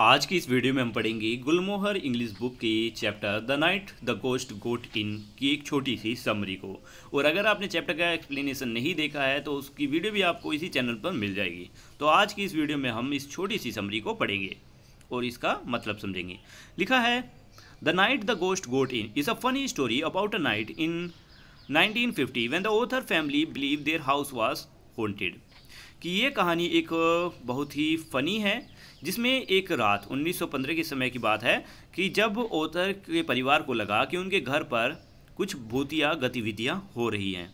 आज की इस वीडियो में हम पढ़ेंगे गुलमोहर इंग्लिश बुक के chapter the night the ghost got in की एक छोटी सी समरी को और अगर आपने चैप्टर का एक्सप्लेनेशन नहीं देखा है तो उसकी वीडियो भी आपको इसी चैनल पर मिल जाएगी तो आज की इस वीडियो में हम इस छोटी सी समरी को पढ़ेंगे और इसका मतलब समझेंगे लिखा है the night the ghost got in is a funny story about a night in fifty when the other family believe their house was wanted कि ये कहानी एक बहुत ही फ़नी है जिसमें एक रात 1915 के समय की बात है कि जब ओतर के परिवार को लगा कि उनके घर पर कुछ भूतिया गतिविधियां हो रही हैं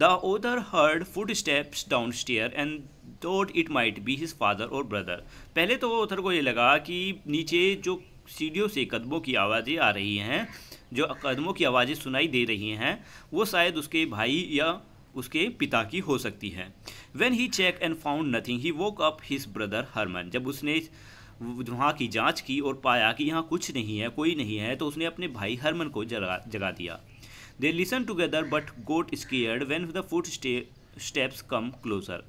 the other heard footsteps down stair and thought it might be his father और ब्रदर पहले तो ओथर को ये लगा कि नीचे जो सीढ़ियों से कदमों की आवाज़ें आ रही हैं जो कदमों की आवाज़ें सुनाई दे रही हैं वो शायद उसके भाई या उसके पिता की हो सकती है when he check and found nothing he woke up his brother Herman जब उसने वहाँ की जांच की और पाया कि यहाँ कुछ नहीं है कोई नहीं है तो उसने अपने भाई हरमन को जगा जगा दिया they listen together but got scared when the footsteps come closer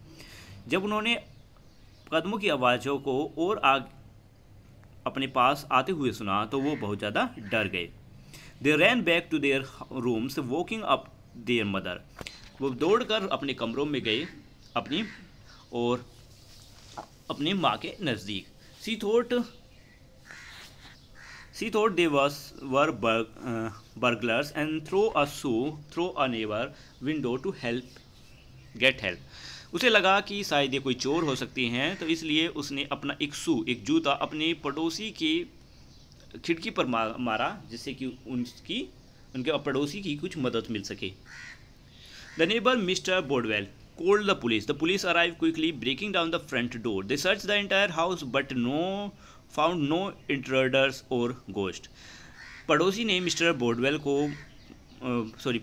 जब उन्होंने कदमों की आवाज़ों को और आग अपने पास आते हुए सुना तो वो बहुत ज़्यादा डर गए they ran back to their rooms walking up their mother वो दौड़ कर अपने कमरों में गए अपनी और अपनी माँ के नज़दीक she thought she thought they was were burglars and throw a shoe throw a neighbour window to help get help उसे लगा कि शायद ये कोई चोर हो सकती हैं तो इसलिए उसने अपना एक सू एक जूता अपने पड़ोसी की खिड़की पर मारा जिससे कि उनकी उनके पड़ोसी की कुछ मदद मिल सके The neighbor, Mr. Bordwell, called the police. The police arrived quickly, breaking down the front door. They searched the entire house but no found no intruders or ghost. पड़ोसी ने मिस्टर बोर्डवेल को सॉरी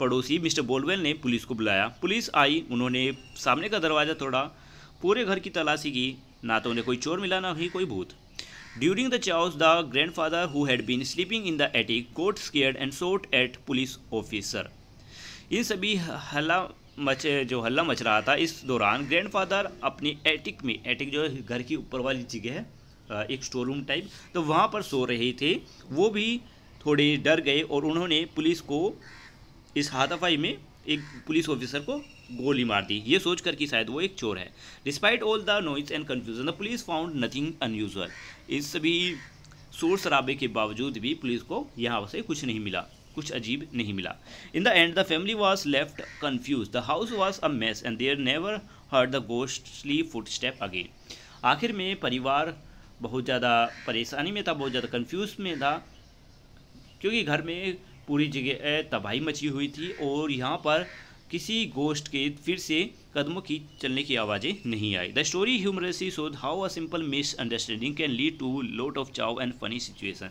पड़ोसी मिस्टर बोर्डवेल ने police को बुलाया police आई उन्होंने सामने का दरवाज़ा तोड़ा पूरे घर की तलाशी की ना तो उन्हें कोई चोर मिला ना ही कोई भूत During the chaos, the grandfather who had been sleeping in the attic got scared and shot at police officer इन सभी हल्ला मच जो हल्ला मच रहा था इस दौरान ग्रैंडफादर अपनी एटिक में एटिक जो है घर की ऊपर वाली जगह है एक स्टोर रूम टाइप तो वहाँ पर सो रहे थे वो भी थोड़े डर गए और उन्होंने पुलिस को इस हाथाफाई में एक पुलिस ऑफिसर को गोली मार दी ये सोचकर कि शायद वो एक चोर है despite all the noise and confusion the police found nothing unusual इस सभी शोर शराबे के बावजूद भी पुलिस को यहाँ से कुछ नहीं मिला कुछ अजीब नहीं मिला in the end the family was left confuse the house was a mess and there never heard the ghostly foot step again आखिर में परिवार बहुत ज़्यादा परेशानी में था बहुत ज़्यादा कन्फ्यूज में था क्योंकि घर में पूरी जगह तबाही मची हुई थी और यहाँ पर किसी गोश्त के फिर से कदमों की चलने की आवाज़ें नहीं I the story humorously shows how a simple misunderstanding can lead to lot of chaos and funny situation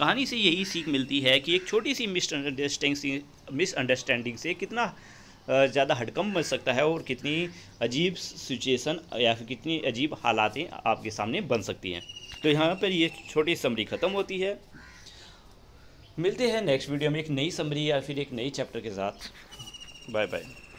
कहानी से यही सीख मिलती है कि एक छोटी सी मिसअंडरस्टैंडिंग मिसअंडरस्टैंडिंग से कितना ज़्यादा हडकम बन सकता है और कितनी अजीब सिचुएशन या फिर कितनी अजीब हालातें आपके सामने बन सकती हैं तो यहाँ पर ये छोटी समरी ख़त्म होती है मिलते हैं नेक्स्ट वीडियो में एक नई समरी या फिर एक नई चैप्टर के साथ बाय बाय